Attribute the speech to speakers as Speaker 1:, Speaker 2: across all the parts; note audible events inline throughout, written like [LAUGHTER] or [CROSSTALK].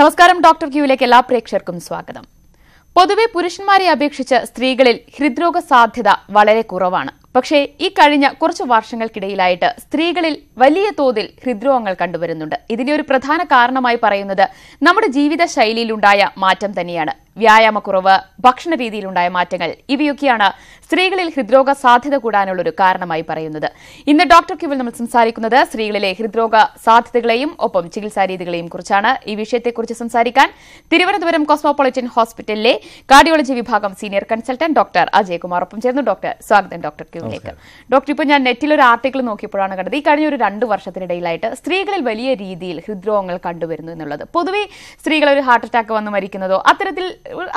Speaker 1: നമസ്കാരം ഡോക്ടർ ക്യൂവിലേക്ക് എല്ലാ പ്രേക്ഷകർക്കും സ്വാഗതം പൊതുവെ പുരുഷന്മാരെ അപേക്ഷിച്ച് സ്ത്രീകളിൽ ഹൃദ്രോഗ സാധ്യത വളരെ കുറവാണ് പക്ഷേ ഈ കഴിഞ്ഞ കുറച്ച് വർഷങ്ങൾക്കിടയിലായിട്ട് സ്ത്രീകളിൽ വലിയ തോതിൽ ഹൃദ്രോഗങ്ങൾ കണ്ടുവരുന്നുണ്ട് ഇതിന്റെ ഒരു പ്രധാന കാരണമായി പറയുന്നത് നമ്മുടെ ജീവിത ശൈലിയിലുണ്ടായ മാറ്റം തന്നെയാണ് വ്യായാമക്കുറവ് ഭക്ഷണ രീതിയിലുണ്ടായ മാറ്റങ്ങൾ ഇവയൊക്കെയാണ് സ്ത്രീകളിൽ ഹൃദ്രോഗ സാധ്യത കൂടാനുള്ള ഒരു കാരണമായി പറയുന്നത് ഇന്ന് ഡോക്ടർ ക്യൂവിൽ നമ്മൾ സംസാരിക്കുന്നത് സ്ത്രീകളിലെ ഹൃദ്രോഗ സാധ്യതകളെയും ഒപ്പം ചികിത്സാ രീതികളെയും കുറിച്ചാണ് ഈ വിഷയത്തെക്കുറിച്ച് സംസാരിക്കാൻ തിരുവനന്തപുരം കോസ്മോപൊളിറ്റൻ ഹോസ്പിറ്റലിലെ കാർഡിയോളജി വിഭാഗം സീനിയർ കൺസൾട്ടന്റ് ഡോക്ടർ അജയ്കുമാർ ഒപ്പം ചേർന്നു ഡോക്ടർ സ്വാഗതം ഡോക്ടർ ക്യൂ നെഗറ്റീവിലേക്ക് ഡോക്ടർ ഇപ്പോൾ ഞാൻ നെറ്റിൽ ഒരു ആർട്ടിക്കിൾ നോക്കിയപ്പോഴാണ് കണ്ടത് ഈ കഴിഞ്ഞ ഒരു രണ്ട് വർഷത്തിനിടയിലായിട്ട് സ്ത്രീകളിൽ വലിയ രീതിയിൽ ഹൃദ്രോഗങ്ങൾ കണ്ടുവരുന്നു എന്നുള്ളത് പൊതുവേ സ്ത്രീകൾ ഒരു ഹാർട്ട് അറ്റാക്ക് വന്ന് മരിക്കുന്നതോ അത്തരത്തിൽ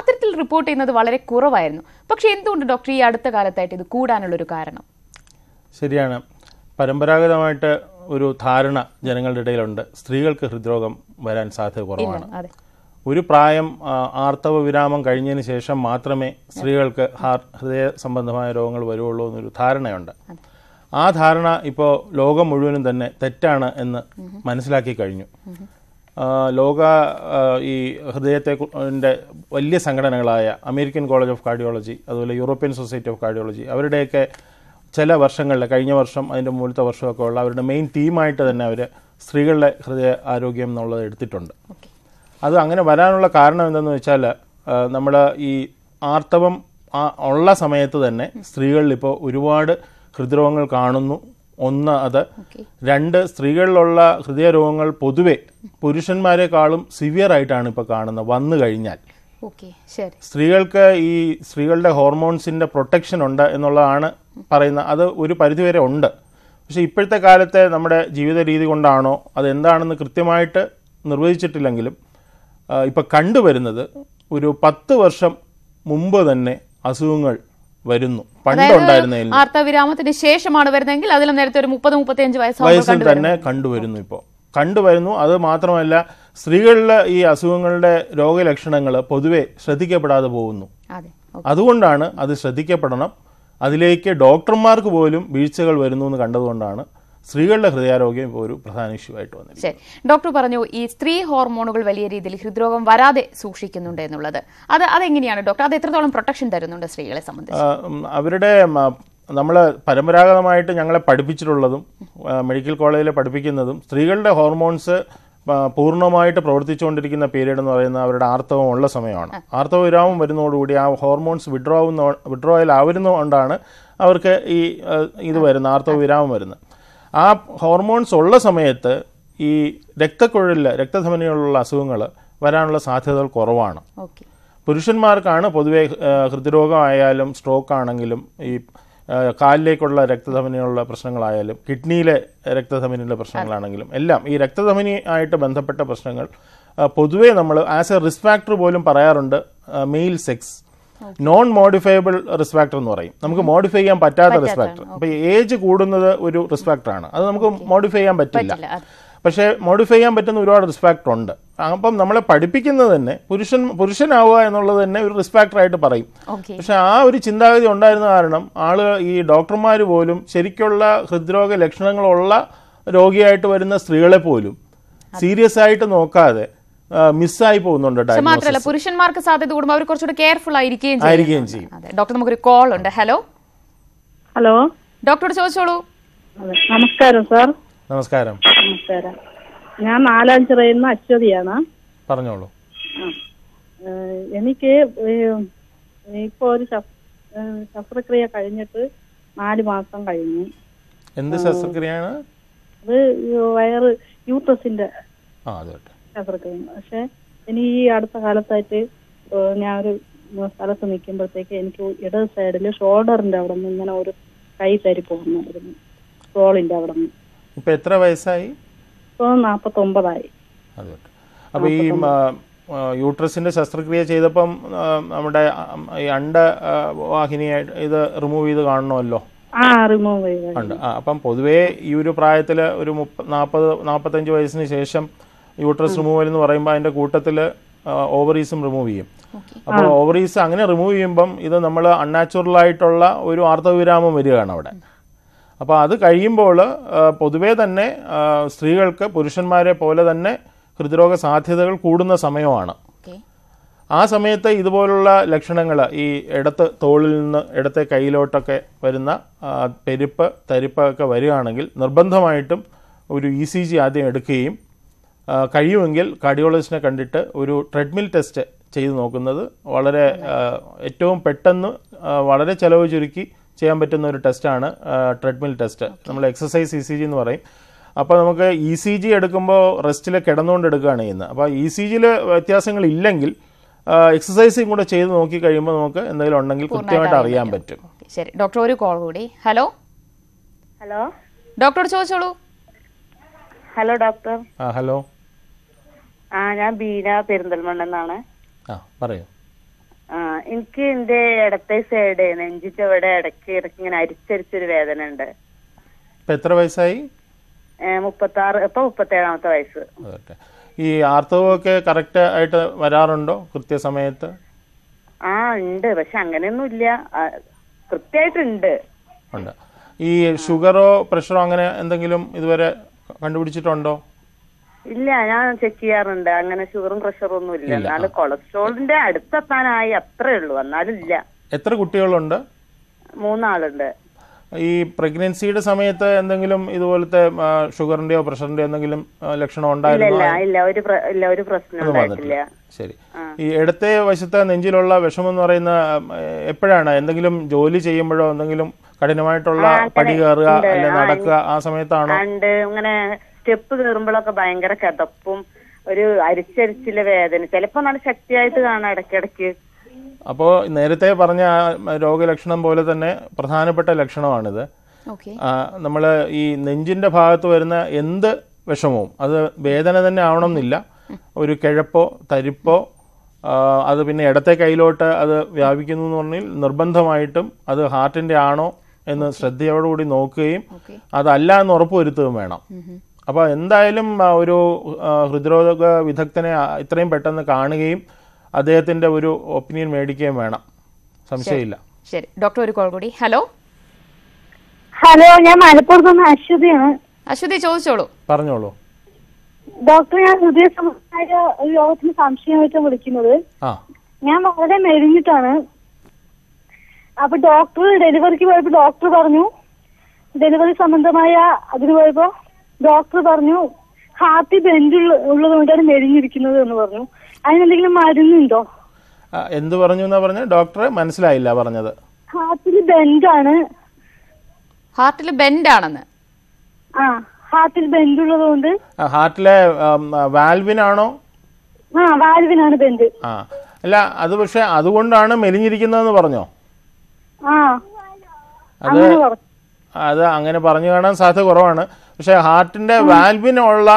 Speaker 1: അത്തരത്തിൽ റിപ്പോർട്ട് ചെയ്യുന്നത് വളരെ കുറവായിരുന്നു പക്ഷെ എന്തുകൊണ്ട് ഡോക്ടർ ഈ അടുത്ത കാലത്തായിട്ട് ഇത് കൂടാനുള്ള ഒരു കാരണം
Speaker 2: ശരിയാണ് പരമ്പരാഗതമായിട്ട് ഒരു ധാരണ ജനങ്ങളുടെ ഇടയിലുണ്ട് സ്ത്രീകൾക്ക് ഹൃദ്രോഗം വരാൻ സാധ്യത കുറവാണ് ഒരു പ്രായം ആർത്തവ വിരാമം കഴിഞ്ഞതിന് ശേഷം മാത്രമേ സ്ത്രീകൾക്ക് ഹൃദയ സംബന്ധമായ രോഗങ്ങൾ വരുള്ളൂ എന്നൊരു ധാരണയുണ്ട് ആ ധാരണ ഇപ്പോൾ ലോകം മുഴുവനും തന്നെ തെറ്റാണ് എന്ന് മനസ്സിലാക്കി കഴിഞ്ഞു ലോക ഈ ഹൃദയത്തെ വലിയ സംഘടനകളായ അമേരിക്കൻ കോളേജ് ഓഫ് കാർഡിയോളജി അതുപോലെ യൂറോപ്യൻ സൊസൈറ്റി ഓഫ് കാർഡിയോളജി അവരുടെയൊക്കെ ചില വർഷങ്ങളിൽ കഴിഞ്ഞ വർഷം അതിൻ്റെ മുകളിലത്തെ വർഷമൊക്കെ ഉള്ള അവരുടെ മെയിൻ തീമായിട്ട് തന്നെ അവർ സ്ത്രീകളുടെ ഹൃദയ ആരോഗ്യം എന്നുള്ളത് എടുത്തിട്ടുണ്ട് അത് അങ്ങനെ വരാനുള്ള കാരണം എന്തെന്ന് വെച്ചാൽ നമ്മൾ ഈ ആർത്തവം ഉള്ള സമയത്ത് തന്നെ സ്ത്രീകളിൽ ഇപ്പോൾ ഒരുപാട് ഹൃദ്രോഗങ്ങൾ കാണുന്നു ഒന്ന് അത് രണ്ട് സ്ത്രീകളിലുള്ള ഹൃദയരോഗങ്ങൾ പൊതുവെ പുരുഷന്മാരെക്കാളും സിവിയർ ആയിട്ടാണ് ഇപ്പോൾ കാണുന്നത് വന്നു കഴിഞ്ഞാൽ സ്ത്രീകൾക്ക് ഈ സ്ത്രീകളുടെ ഹോർമോൺസിന്റെ പ്രൊട്ടക്ഷൻ ഉണ്ട് എന്നുള്ളതാണ് പറയുന്നത് അത് ഒരു പരിധിവരെ ഉണ്ട് പക്ഷെ ഇപ്പോഴത്തെ കാലത്തെ നമ്മുടെ ജീവിത രീതി കൊണ്ടാണോ അതെന്താണെന്ന് കൃത്യമായിട്ട് നിർവചിച്ചിട്ടില്ലെങ്കിലും ഇപ്പോൾ കണ്ടുവരുന്നത് ഒരു പത്ത് വർഷം മുമ്പ് തന്നെ അസുഖങ്ങൾ വരുന്നു പണ്ടുണ്ടായിരുന്ന
Speaker 1: ആർത്തവിരാമത്തിന് ശേഷമാണ് വരുന്നതെങ്കിൽ അതിലും നേരത്തെ ഒരു മുപ്പത് മുപ്പത്തിയഞ്ച് വയസ്സ് വയസ്സിൽ തന്നെ
Speaker 2: കണ്ടുവരുന്നു ഇപ്പോൾ കണ്ടുവരുന്നു അത് മാത്രമല്ല സ്ത്രീകളിലെ ഈ അസുഖങ്ങളുടെ രോഗലക്ഷണങ്ങൾ പൊതുവെ ശ്രദ്ധിക്കപ്പെടാതെ പോകുന്നു അതുകൊണ്ടാണ് അത് ശ്രദ്ധിക്കപ്പെടണം അതിലേക്ക് ഡോക്ടർമാർക്ക് പോലും വീഴ്ചകൾ വരുന്നു എന്ന് കണ്ടതുകൊണ്ടാണ് സ്ത്രീകളുടെ ഹൃദയാരോഗ്യം ഇപ്പോൾ ഒരു പ്രധാന ഇഷ്യൂ ആയിട്ട്
Speaker 1: ശരി ഡോക്ടർ പറഞ്ഞു ഈ സ്ത്രീ ഹോർമോണുകൾ വലിയ രീതിയിൽ ഹൃദ്രോഗം വരാതെ സൂക്ഷിക്കുന്നുണ്ട് എന്നുള്ളത് അത് അതെങ്ങനെയാണ് ഡോക്ടർ അത് എത്രത്തോളം പ്രൊട്ടക്ഷൻ തരുന്നുണ്ട് സ്ത്രീകളെ സംബന്ധിച്ച്
Speaker 2: അവരുടെ നമ്മൾ പരമ്പരാഗതമായിട്ട് ഞങ്ങളെ പഠിപ്പിച്ചിട്ടുള്ളതും മെഡിക്കൽ കോളേജിൽ പഠിപ്പിക്കുന്നതും സ്ത്രീകളുടെ ഹോർമോൺസ് പൂർണ്ണമായിട്ട് പ്രവർത്തിച്ചുകൊണ്ടിരിക്കുന്ന പീരീഡ് എന്ന് പറയുന്ന അവരുടെ ആർത്തവം ഉള്ള സമയമാണ് ആർത്തവ വിരാമം വരുന്നതോടുകൂടി ആ ഹോർമോൺസ് വിഡ്രോ ആവുന്ന വിഡ്രോയൽ ആവുന്നതുകൊണ്ടാണ് അവർക്ക് ഈ ഇത് വരുന്നത് ആർത്തവ വിരാമം വരുന്നത് ആ ഹോർമോൺസ് ഉള്ള സമയത്ത് ഈ രക്തക്കുഴലിൽ രക്തധമനികളുള്ള അസുഖങ്ങൾ വരാനുള്ള സാധ്യതകൾ കുറവാണ് പുരുഷന്മാർക്കാണ് പൊതുവെ ഹൃദ്രോഗമായാലും സ്ട്രോക്ക് ആണെങ്കിലും ഈ കാലിലേക്കുള്ള രക്തധമനിയുള്ള പ്രശ്നങ്ങളായാലും കിഡ്നിയിലെ രക്തധമനിയുടെ പ്രശ്നങ്ങളാണെങ്കിലും എല്ലാം ഈ രക്തധമനി ആയിട്ട് ബന്ധപ്പെട്ട പ്രശ്നങ്ങൾ പൊതുവേ നമ്മൾ ആസ് എ റിസ്ക് ഫാക്ടർ പോലും പറയാറുണ്ട് male sex non modifiable risk factor എന്ന് പറയും നമുക്ക് മോഡിഫൈ ചെയ്യാൻ പറ്റാത്ത റിസ്ക് ഫാക്ടർ അപ്പൊ ഏജ് കൂടുന്നത് ഒരു റിസ്ക് ഫാക്ടറാണ് അത് നമുക്ക് മോഡിഫൈ ചെയ്യാൻ പറ്റില്ല പക്ഷേ മോഡിഫൈ ചെയ്യാൻ പറ്റുന്ന ഒരുപാട് റിസ്ക് ഫാക്ടർ ഉണ്ട് അപ്പം നമ്മളെ പഠിപ്പിക്കുന്നത് തന്നെ പുരുഷൻ പുരുഷനാവുക എന്നുള്ളത് തന്നെ ഒരു റിസ്ക് ഫാക്ടർ ആയിട്ട് പറയും പക്ഷെ ആ ഒരു ചിന്താഗതി ഉണ്ടായിരുന്ന കാരണം ആള് ഈ ഡോക്ടർമാർ പോലും ശരിക്കുള്ള ഹൃദ്രോഗ ലക്ഷണങ്ങളുള്ള രോഗിയായിട്ട് വരുന്ന സ്ത്രീകളെ പോലും സീരിയസ് ആയിട്ട് നോക്കാതെ മിസ്സായി പോകുന്നുണ്ട് മാത്രമല്ല
Speaker 1: പുരുഷന്മാർക്ക് സാധ്യത കൂടുമ്പോൾ അവർ കുറച്ചുകൂടെ കെയർഫുൾ ആയിരിക്കുകയും ചെയ്യും ഡോക്ടർ നമുക്കൊരു കോൾ ഉണ്ട് ഹലോ ഹലോ ഡോക്ടറോട് ചോദിച്ചോളൂ നമസ്കാരം സാർ നമസ്കാരം നമസ്കാരം ഞാൻ നാലാഞ്ചിറയിൽ അശ്വതിയാണ് പറഞ്ഞോളൂ എനിക്ക് ഇപ്പൊ ഒരു ശസ്ത്രക്രിയ കഴിഞ്ഞിട്ട് നാല് മാസം കഴിഞ്ഞു എന്ത് ശസ്ത്രക്രിയാണ് അത് വയറ് യൂട്രസിന്റെ ആ അതെ യാത്രയൊക്കെ പക്ഷെ ഇനി ഈ അടുത്ത കാലത്തായിട്ട് ഞാൻ ഒരു സ്ഥലത്ത് നിൽക്കുമ്പോഴത്തേക്ക് എനിക്ക് ഇടത് സൈഡിൽ ഷോൾഡറിന്റെ അവിടെ നിന്ന് ഇങ്ങനെ ഒരു കൈ തരി പോകുന്നുണ്ടായിരുന്നു റോളിന്റെ അവിടെ നിന്ന്
Speaker 2: ഇപ്പൊ എത്ര വയസ്സായി
Speaker 1: ഇപ്പൊ നാപ്പത്തി ഒമ്പതായി
Speaker 2: അപ്പൊ ഈ യൂട്രസിന്റെ ശസ്ത്രക്രിയ ചെയ്തപ്പം നമ്മുടെ ഈ വാഹിനിയായിട്ട് ഇത് റിമൂവ് ചെയ്ത് കാണണമല്ലോ അപ്പം പൊതുവേ ഈ ഒരു പ്രായത്തില് ഒരു മുപ്പ നാൽപ്പത് നാൽപ്പത്തഞ്ച് വയസ്സിന് ശേഷം യൂട്രസ് റിമൂവൽ എന്ന് പറയുമ്പോൾ അതിന്റെ കൂട്ടത്തില് ഓവറീസും റിമൂവ് ചെയ്യും അപ്പോൾ ഓവറീസ് അങ്ങനെ റിമൂവ് ചെയ്യുമ്പം ഇത് നമ്മൾ അൺനാച്ചുറൽ ആയിട്ടുള്ള ഒരു ആർത്തവിരാമം വരികയാണ് അവിടെ അപ്പോൾ അത് കഴിയുമ്പോൾ പൊതുവേ തന്നെ സ്ത്രീകൾക്ക് പുരുഷന്മാരെ പോലെ തന്നെ ഹൃദ്രോഗ സാധ്യതകൾ കൂടുന്ന സമയമാണ് ആ സമയത്ത് ഇതുപോലുള്ള ലക്ഷണങ്ങൾ ഈ ഇടത്ത് തോളിൽ നിന്ന് ഇടത്തെ കയ്യിലോട്ടൊക്കെ വരുന്ന പെരുപ്പ് തരിപ്പ് ഒക്കെ വരികയാണെങ്കിൽ നിർബന്ധമായിട്ടും ഒരു ഇ സി ജി ആദ്യം എടുക്കുകയും കഴിയുമെങ്കിൽ കാർഡിയോളജിസ്റ്റിനെ കണ്ടിട്ട് ഒരു ട്രെഡ്മിൽ ടെസ്റ്റ് ചെയ്ത് നോക്കുന്നത് വളരെ ഏറ്റവും പെട്ടെന്ന് വളരെ ചിലവ് ചുരുക്കി ചെയ്യാൻ പറ്റുന്ന ഒരു ടെസ്റ്റാണ് ട്രെഡ്മിൽ ടെസ്റ്റ് നമ്മൾ എക്സസൈസ് ഇ സി ജി എന്ന് പറയും അപ്പോൾ നമുക്ക് ഇ e സി ജി എടുക്കുമ്പോൾ റെസ്റ്റിൽ കിടന്നുകൊണ്ട് എടുക്കുകയാണ് ചെയ്യുന്നത് അപ്പോൾ ഇ e സി ജിയിൽ വ്യത്യാസങ്ങളില്ലെങ്കിൽ ഇല്ലെങ്കിൽ എക്സസൈസും കൂടെ ചെയ്ത് നോക്കി കഴിയുമ്പോൾ നമുക്ക് എന്തെങ്കിലും ഉണ്ടെങ്കിൽ കൃത്യമായിട്ട് അറിയാൻ പറ്റും
Speaker 1: ശരി ഡോക്ടർ ഒരു കോൾ കൂടി ഹലോ ഹലോ ഡോക്ടർ ചോദിച്ചോളൂ ഹലോ ഡോക്ടർ ആ ഹലോ ആ ഞാൻ ബീന പെരിന്തൽമണ്ണ എന്നാണ് ആ പറയൂ ആ എനിക്ക് എന്റെ ഇടത്തെ സൈഡ് നെഞ്ചിന്റെ അവിടെ ഇടയ്ക്ക് ഇടയ്ക്ക് ഇങ്ങനെ അരിച്ചരിച്ചൊരു വേദന ഉണ്ട്
Speaker 2: ഇപ്പൊ എത്ര വയസ്സായി
Speaker 1: മുപ്പത്തി ആറ് ഇപ്പൊ മുപ്പത്തേഴാമത്തെ വയസ്സ്
Speaker 2: അതെ ഈ ആർത്തവമൊക്കെ കറക്റ്റ് ആയിട്ട് വരാറുണ്ടോ കൃത്യസമയത്ത്
Speaker 1: ആ ഉണ്ട് പക്ഷെ അങ്ങനെയൊന്നും ഇല്ല കൃത്യമായിട്ടുണ്ട്
Speaker 2: ഉണ്ട് ഈ ഷുഗറോ പ്രഷറോ അങ്ങനെ എന്തെങ്കിലും ഇതുവരെ കണ്ടുപിടിച്ചിട്ടുണ്ടോ
Speaker 1: ഇല്ല ഞാൻ ചെക്ക് ചെയ്യാറുണ്ട് അങ്ങനെ ഷുഗറും പ്രഷറും ഒന്നും ഇല്ല എന്നാലും കൊളസ്ട്രോളിന്റെ അടുത്തെത്താനായി അത്രേ ഉള്ളൂ എന്നാലും ഇല്ല
Speaker 2: എത്ര കുട്ടികളുണ്ട്
Speaker 1: മൂന്നാളുണ്ട്
Speaker 2: ഈ പ്രഗ്നൻസിയുടെ സമയത്ത് എന്തെങ്കിലും ഇതുപോലത്തെ ഷുഗറിന്റെയോ പ്രഷറിന്റെയോ എന്തെങ്കിലും ലക്ഷണം ഉണ്ടായിരുന്നു ശരി ഈ ഇടത്തെ വശത്തെ നെഞ്ചിലുള്ള വിഷമം എന്ന് പറയുന്ന എപ്പോഴാണ് എന്തെങ്കിലും ജോലി ചെയ്യുമ്പോഴോ എന്തെങ്കിലും കഠിനമായിട്ടുള്ള പടി കയറുക അല്ലെങ്കിൽ നടക്കുക ആ സമയത്താണോ
Speaker 1: സ്റ്റെപ്പ് കയറുമ്പോഴൊക്കെ ഭയങ്കര കിതപ്പും ഒരു അരിച്ചരിച്ചില് വേദന ചിലപ്പോ നല്ല ശക്തിയായിട്ട് കാണാം ഇടയ്ക്കിടയ്ക്ക്
Speaker 2: അപ്പോ നേരത്തെ പറഞ്ഞ രോഗലക്ഷണം പോലെ തന്നെ പ്രധാനപ്പെട്ട ലക്ഷണമാണിത് നമ്മൾ ഈ നെഞ്ചിന്റെ ഭാഗത്ത് വരുന്ന എന്ത് വിഷമവും അത് വേദന തന്നെ ആവണമെന്നില്ല ഒരു കിഴപ്പോ തരിപ്പോ അത് പിന്നെ ഇടത്തെ കയ്യിലോട്ട് അത് വ്യാപിക്കുന്നു എന്ന് പറഞ്ഞാൽ നിർബന്ധമായിട്ടും അത് ഹാർട്ടിന്റെ ആണോ എന്ന് ശ്രദ്ധയോടുകൂടി നോക്കുകയും അതല്ല എന്ന് ഉറപ്പുവരുത്തുകയും വേണം അപ്പോൾ എന്തായാലും ഒരു ഹൃദ്രോഗ വിദഗ്ധനെ ഇത്രയും പെട്ടെന്ന് കാണുകയും അദ്ദേഹത്തിന്റെ ഒരു ഒപ്പീനിയൻ മേടിക്കുകയും വേണം സംശയമില്ല
Speaker 1: ശരി ഡോക്ടർ ഒരു കോൾ കൂടി ഹലോ ഹലോ ഞാൻ മലപ്പുറത്ത് നിന്ന് അശ്വതിയാണ് അശ്വതി ചോദിച്ചോളൂ പറഞ്ഞോളൂ ഡോക്ടർ ഞാൻ ഹൃദയ സംബന്ധമായ രോഗത്തിന് സംശയമായിട്ട് വിളിക്കുന്നത് ഞാൻ വളരെ മെരിഞ്ഞിട്ടാണ് അപ്പൊ ഡോക്ടർ ഡെലിവറിക്ക് പോയപ്പോ ഡോക്ടർ പറഞ്ഞു ഡെലിവറി സംബന്ധമായ അതിന് പോയപ്പോ ഡോക്ടർ പറഞ്ഞു ഹാർട്ടി ബെൻഡ് ഉള്ളത് കൊണ്ടാണ് എന്ന് പറഞ്ഞു അതിനെന്തെങ്കിലും മരുന്നുണ്ടോ
Speaker 2: എന്ത് പറഞ്ഞു എന്നാ പറഞ്ഞ ഡോക്ടറെ മനസ്സിലായില്ല പറഞ്ഞത്
Speaker 1: ഹാർട്ടില് ബെൻഡ് ആണ് ഹാർട്ടിൽ ബെൻഡ് ആണെന്ന് ആ ഹാർട്ടിൽ ബെൻഡ് ഉള്ളതുകൊണ്ട്
Speaker 2: ഹാർട്ടിലെ വാൽവിനാണോ
Speaker 1: ആ വാൽവിനാണ് ബെൻഡ്
Speaker 2: ആ അല്ല അത് പക്ഷെ അതുകൊണ്ടാണ് മെലിഞ്ഞിരിക്കുന്നതെന്ന് പറഞ്ഞോ അത് അത് അങ്ങനെ പറഞ്ഞു കാണാൻ സാധ്യത കുറവാണ് പക്ഷേ ഹാർട്ടിൻ്റെ വാൽവിനുള്ള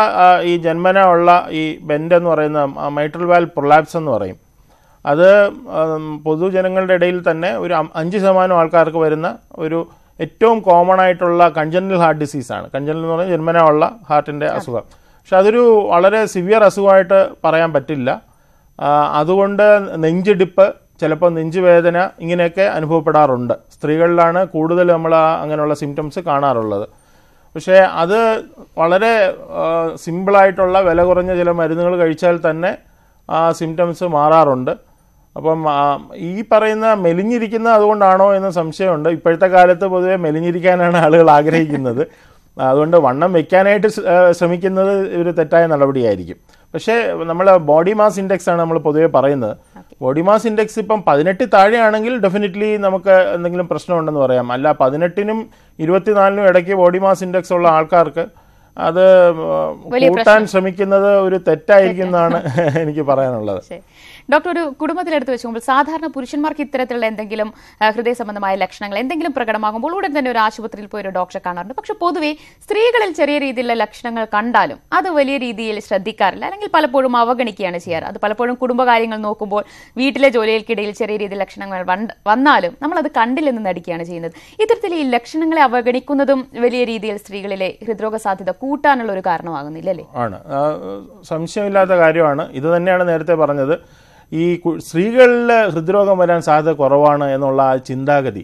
Speaker 2: ഈ ജന്മന ഉള്ള ഈ ബെൻഡ് എന്ന് പറയുന്ന മൈട്രൽ വാൽവ് പ്രൊലാപ്സ് എന്ന് പറയും അത് പൊതുജനങ്ങളുടെ ഇടയിൽ തന്നെ ഒരു അഞ്ച് ശതമാനം ആൾക്കാർക്ക് വരുന്ന ഒരു ഏറ്റവും കോമൺ ആയിട്ടുള്ള കഞ്ചനൽ ഹാർട്ട് ഡിസീസാണ് കഞ്ചനൽ എന്ന് പറഞ്ഞാൽ ജന്മന ഉള്ള ഹാർട്ടിൻ്റെ അസുഖം പക്ഷെ അതൊരു വളരെ സിവിയർ അസുഖമായിട്ട് പറയാൻ പറ്റില്ല അതുകൊണ്ട് നെഞ്ചിടിപ്പ് ചിലപ്പോൾ നെഞ്ചുവേദന ഇങ്ങനെയൊക്കെ അനുഭവപ്പെടാറുണ്ട് സ്ത്രീകളിലാണ് കൂടുതൽ നമ്മൾ അങ്ങനെയുള്ള സിംറ്റംസ് കാണാറുള്ളത് പക്ഷേ അത് വളരെ സിമ്പിളായിട്ടുള്ള വില കുറഞ്ഞ ചില മരുന്നുകൾ കഴിച്ചാൽ തന്നെ ആ സിംറ്റംസ് മാറാറുണ്ട് അപ്പം ഈ പറയുന്ന മെലിഞ്ഞിരിക്കുന്ന അതുകൊണ്ടാണോ എന്ന സംശയമുണ്ട് ഇപ്പോഴത്തെ കാലത്ത് പൊതുവെ മെലിഞ്ഞിരിക്കാനാണ് ആളുകൾ ആഗ്രഹിക്കുന്നത് അതുകൊണ്ട് വണ്ണം വെക്കാനായിട്ട് ശ്രമിക്കുന്നത് ഒരു തെറ്റായ നടപടിയായിരിക്കും പക്ഷേ നമ്മൾ ബോഡി മാസ് ഇൻഡെക്സ് ആണ് നമ്മൾ പൊതുവേ പറയുന്നത് ബോഡി മാസ് ഇൻഡെക്സ് ഇപ്പം പതിനെട്ട് താഴെയാണെങ്കിൽ ഡെഫിനറ്റ്ലി നമുക്ക് എന്തെങ്കിലും പ്രശ്നമുണ്ടെന്ന് പറയാം അല്ല പതിനെട്ടിനും ഇരുപത്തിനാലിനും ഇടയ്ക്ക് ബോഡി മാസ് ഇൻഡെക്സ് ഉള്ള ആൾക്കാർക്ക് അത് കൂട്ടാൻ ശ്രമിക്കുന്നത് ഒരു തെറ്റായിരിക്കും എന്നാണ് എനിക്ക് പറയാനുള്ളത്
Speaker 1: ഡോക്ടർ ഒരു കുടുംബത്തിലെടുത്ത് വെച്ചുമ്പോൾ സാധാരണ പുരുഷന്മാർക്ക് ഇത്തരത്തിലുള്ള എന്തെങ്കിലും ഹൃദയ സംബന്ധമായ ലക്ഷണങ്ങൾ എന്തെങ്കിലും പ്രകടമാകുമ്പോൾ ഉടൻ തന്നെ ഒരു ആശുപത്രിയിൽ പോയി ഒരു ഡോക്ടറെ കാണാറുണ്ട് പക്ഷെ പൊതുവെ സ്ത്രീകളിൽ ചെറിയ രീതിയിലുള്ള ലക്ഷണങ്ങൾ കണ്ടാലും അത് വലിയ രീതിയിൽ ശ്രദ്ധിക്കാറില്ല അല്ലെങ്കിൽ പലപ്പോഴും അവഗണിക്കുകയാണ് ചെയ്യാറ് അത് പലപ്പോഴും കുടുംബകാര്യങ്ങൾ നോക്കുമ്പോൾ വീട്ടിലെ ജോലികൾക്കിടയിൽ ചെറിയ രീതിയിൽ ലക്ഷണങ്ങൾ വന്നാലും നമ്മൾ അത് കണ്ടില്ലെന്ന് നടിക്കുകയാണ് ചെയ്യുന്നത് ഇത്തരത്തിൽ ഈ ലക്ഷണങ്ങളെ അവഗണിക്കുന്നതും വലിയ രീതിയിൽ സ്ത്രീകളിലെ ഹൃദ്രോഗ സാധ്യത കൂട്ടാനുള്ള ഒരു കാരണമാകുന്നില്ലല്ലേ
Speaker 2: ആണ് സംശയമില്ലാത്ത കാര്യമാണ് ഇത് തന്നെയാണ് നേരത്തെ പറഞ്ഞത് ഈ സ്ത്രീകളിൽ ഹൃദ്രോഗം വരാൻ സാധ്യത കുറവാണ് എന്നുള്ള ആ ചിന്താഗതി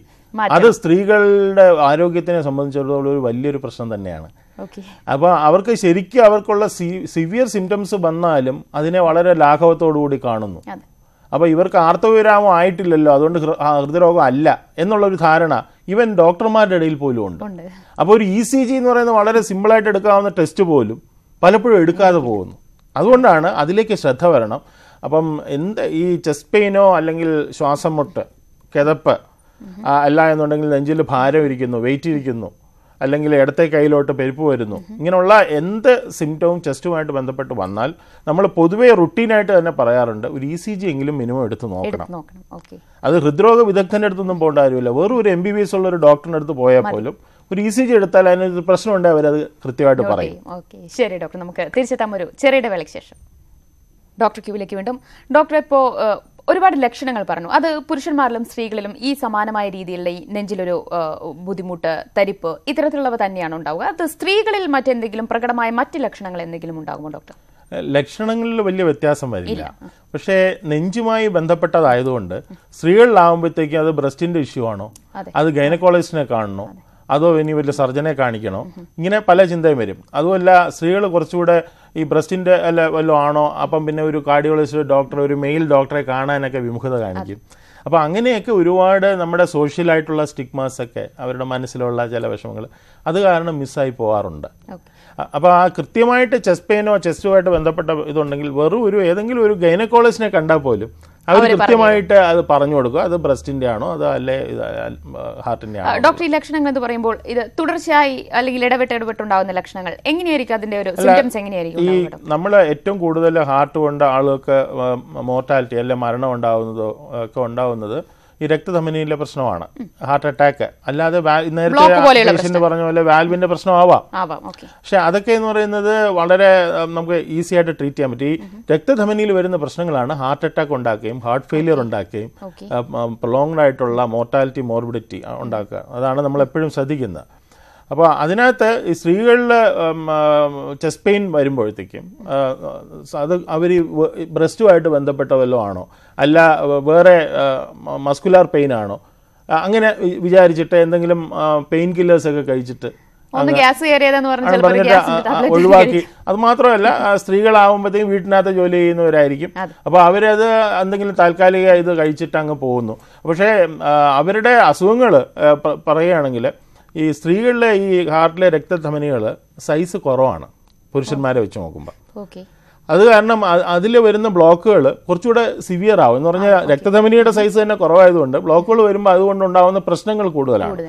Speaker 2: അത് സ്ത്രീകളുടെ ആരോഗ്യത്തിനെ സംബന്ധിച്ചിടത്തോളം ഒരു വലിയൊരു പ്രശ്നം തന്നെയാണ് അപ്പോൾ അവർക്ക് ശരിക്കും അവർക്കുള്ള സിവിയർ സിംറ്റംസ് വന്നാലും അതിനെ വളരെ കൂടി കാണുന്നു അപ്പോൾ ഇവർക്ക് ആർത്തവിരാമം ആയിട്ടില്ലല്ലോ അതുകൊണ്ട് ഹൃദ്രോഗം അല്ല എന്നുള്ളൊരു ധാരണ ഇവൻ ഡോക്ടർമാരുടെ ഇടയിൽ പോലും ഉണ്ട് അപ്പോൾ ഒരു ഇ സി ജി എന്ന് പറയുന്നത് വളരെ സിമ്പിളായിട്ട് എടുക്കാവുന്ന ടെസ്റ്റ് പോലും പലപ്പോഴും എടുക്കാതെ പോകുന്നു അതുകൊണ്ടാണ് അതിലേക്ക് ശ്രദ്ധ വരണം അപ്പം എന്ത് ഈ ചെസ്റ്റ് പെയിനോ അല്ലെങ്കിൽ ശ്വാസം മുട്ട് കിതപ്പ് അല്ല എന്നുണ്ടെങ്കിൽ നെഞ്ചിൽ ഭാരം ഇരിക്കുന്നു വെയിറ്റ് ഇരിക്കുന്നു അല്ലെങ്കിൽ ഇടത്തെ കൈയിലോട്ട് പെരുപ്പ് വരുന്നു ഇങ്ങനെയുള്ള എന്ത് സിംറ്റവും ചെസ്റ്റുമായിട്ട് ബന്ധപ്പെട്ട് വന്നാൽ നമ്മൾ പൊതുവേ റുട്ടീനായിട്ട് തന്നെ പറയാറുണ്ട് ഒരു ഇ സി ജി എങ്കിലും മിനിമം എടുത്ത് നോക്കണം അത് ഹൃദ്രോഗ വിദഗ്ധൻ്റെ അടുത്തൊന്നും പോകേണ്ട കാര്യമില്ല വെറും ഒരു എം ബി ബി എസ് ഉള്ള ഒരു ഡോക്ടറിൻ്റെ അടുത്ത് പോയാൽ പോലും ഒരു ഇ സി ജി എടുത്താൽ അതിനൊരു പ്രശ്നമുണ്ടെങ്കിൽ അവരത് കൃത്യമായിട്ട് പറയും
Speaker 1: ശരി ഡോക്ടർ നമുക്ക് തിരിച്ചെത്താം ഒരു ചെറിയ വേളയ്ക്ക് ശേഷം ഡോക്ടർ ക്യൂവിലേക്ക് വീണ്ടും ഡോക്ടർ ഇപ്പോൾ ഒരുപാട് ലക്ഷണങ്ങൾ പറഞ്ഞു അത് പുരുഷന്മാരിലും സ്ത്രീകളിലും ഈ സമാനമായ രീതിയിലുള്ള ഈ നെഞ്ചിലൊരു ബുദ്ധിമുട്ട് തരിപ്പ് ഇത്തരത്തിലുള്ളവ തന്നെയാണ് ഉണ്ടാവുക അത് സ്ത്രീകളിൽ മറ്റെന്തെങ്കിലും പ്രകടമായ മറ്റ് ലക്ഷണങ്ങൾ എന്തെങ്കിലും ഉണ്ടാകുമോ ഡോക്ടർ
Speaker 2: ലക്ഷണങ്ങളിൽ വലിയ വ്യത്യാസം വരില്ല പക്ഷേ നെഞ്ചുമായി ബന്ധപ്പെട്ടതായതുകൊണ്ട് സ്ത്രീകളിലാവുമ്പോഴത്തേക്കും അത് ബ്രസ്റ്റിന്റെ ഇഷ്യൂ ആണോ അത് ഗൈനക്കോളജിസ്റ്റിനെ കാണണോ അതോ ഇനി വലിയ സർജനെ കാണിക്കണോ ഇങ്ങനെ പല ചിന്തയും വരും അതുമല്ല സ്ത്രീകൾ കുറച്ചുകൂടെ ഈ ബ്രസ്റ്റിൻ്റെ അല്ല വല്ലതും ആണോ അപ്പം പിന്നെ ഒരു കാർഡിയോളജിസ്റ്റ് ഡോക്ടർ ഒരു മെയിൽ ഡോക്ടറെ കാണാനൊക്കെ വിമുഖത കാണിക്കും അപ്പോൾ അങ്ങനെയൊക്കെ ഒരുപാട് നമ്മുടെ സോഷ്യലായിട്ടുള്ള ഒക്കെ അവരുടെ മനസ്സിലുള്ള ചില വിഷമങ്ങൾ അത് കാരണം മിസ്സായി പോകാറുണ്ട് അപ്പോൾ ആ കൃത്യമായിട്ട് ചെസ്റ്റ് പെയിനോ ചെസ്റ്റുമായിട്ട് ബന്ധപ്പെട്ട ഇതുണ്ടെങ്കിൽ വെറും ഒരു ഏതെങ്കിലും ഒരു ഗൈനക്കോളജിനെ കണ്ടാൽ പോലും അവർ കൃത്യമായിട്ട് അത് പറഞ്ഞു കൊടുക്കുക അത് ബ്രസ്റ്റിന്റെ ആണോ അത് അല്ലെ ഹാർട്ടിന്റെ ആണോ ഡോക്ടർ
Speaker 1: ഈ ലക്ഷണങ്ങൾ എന്ന് പറയുമ്പോൾ ഇത് തുടർച്ചയായി അല്ലെങ്കിൽ ഇടവിട്ട് ഇടപെട്ടുണ്ടാകുന്ന ലക്ഷണങ്ങൾ എങ്ങനെയായിരിക്കും അതിന്റെ ഒരു സിംറ്റംസ് എങ്ങനെയായിരിക്കും ഈ
Speaker 2: നമ്മൾ ഏറ്റവും കൂടുതൽ ഹാർട്ട് കൊണ്ട് ആളുകൾക്ക് മോർട്ടാലിറ്റി അല്ലെ മരണം ഉണ്ടാവുന്നതോ ഒക്കെ ഉണ്ടാവുന്നത് ഈ രക്തധമനിയിലെ പ്രശ്നമാണ് ഹാർട്ട് അറ്റാക്ക് അല്ലാതെ നേരത്തെ പറഞ്ഞ പോലെ വാൽവിന്റെ പ്രശ്നമാവാം പക്ഷെ അതൊക്കെ എന്ന് പറയുന്നത് വളരെ നമുക്ക് ഈസി ആയിട്ട് ട്രീറ്റ് ചെയ്യാൻ പറ്റും ഈ രക്തധമനിയിൽ വരുന്ന പ്രശ്നങ്ങളാണ് ഹാർട്ട് അറ്റാക്ക് ഉണ്ടാക്കുകയും ഹാർട്ട് ഫെയിലിയർ ഉണ്ടാക്കുകയും പ്രൊലോങ്ഡ് ആയിട്ടുള്ള മോർട്ടാലിറ്റി മോർബിഡിറ്റി ഉണ്ടാക്കുക അതാണ് നമ്മൾ എപ്പോഴും ശ്രദ്ധിക്കുന്നത് അപ്പോൾ അതിനകത്ത് ഈ സ്ത്രീകളിൽ ചെസ്റ്റ് പെയിൻ വരുമ്പോഴത്തേക്കും അത് അവർ ബ്രസ്റ്റുമായിട്ട് ബന്ധപ്പെട്ട വല്ലതും ആണോ അല്ല വേറെ മസ്കുലാർ പെയിൻ ആണോ അങ്ങനെ വിചാരിച്ചിട്ട് എന്തെങ്കിലും പെയിൻ കില്ലേഴ്സ് ഒക്കെ കഴിച്ചിട്ട് ഒഴിവാക്കി അത് മാത്രമല്ല സ്ത്രീകളാവുമ്പോഴത്തേക്കും വീട്ടിനകത്ത് ജോലി ചെയ്യുന്നവരായിരിക്കും അപ്പോൾ അവരത് എന്തെങ്കിലും താൽക്കാലിക ഇത് കഴിച്ചിട്ട് അങ്ങ് പോകുന്നു പക്ഷേ അവരുടെ അസുഖങ്ങൾ പറയുകയാണെങ്കിൽ ഈ സ്ത്രീകളിലെ ഈ ഹാർട്ടിലെ രക്തധമനികൾ സൈസ് കുറവാണ് പുരുഷന്മാരെ വെച്ച് നോക്കുമ്പോൾ അത് കാരണം അതിൽ വരുന്ന ബ്ലോക്കുകൾ കുറച്ചുകൂടെ സിവിയർ ആവും എന്ന് പറഞ്ഞാൽ രക്തധമനിയുടെ സൈസ് തന്നെ കുറവായതുകൊണ്ട് ബ്ലോക്കുകൾ വരുമ്പോൾ അതുകൊണ്ട് ഉണ്ടാകുന്ന പ്രശ്നങ്ങൾ കൂടുതലാണ്